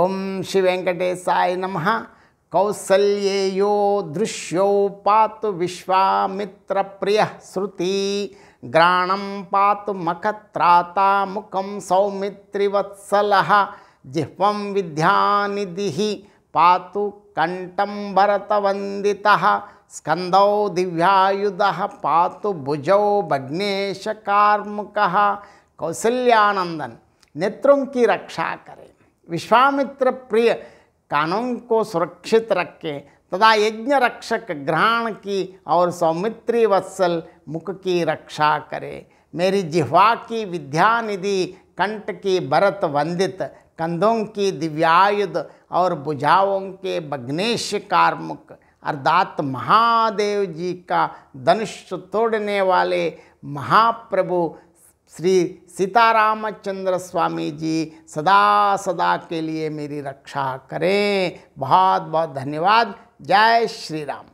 ఓం శ్రీ వెంకటేశాయ నమ కౌసల్యే యో దృశ్యో పాతు విశ్వామిత్ర ప్రియ శృతి గ్రాణం పాతు మకత్రాత ముఖం సౌమిత్రివత్సల జిహ్వం విద్యానిధి పాతు కంఠం భరతవందిత स्कंदौ दिव्यायुध पातु भुजौ भग्नेश कार्मुक कौशल्यानंदन नेत्रों की रक्षा करें विश्वामित्र प्रिय कानों को सुरक्षित के तथा यज्ञ रक्षक ग्रहण की और सौमित्री वत्सल मुख की रक्षा करे मेरी जिह्वा की विद्या निधि कंठ की भरत वंदित कंधों की दिव्यायुध और बुझावों के बग्नेश कार्मुक अर्दात महादेव जी का धनुष तोड़ने वाले महाप्रभु श्री सीतारामचंद्र स्वामी जी सदा सदा के लिए मेरी रक्षा करें बहुत बहुत धन्यवाद जय श्री राम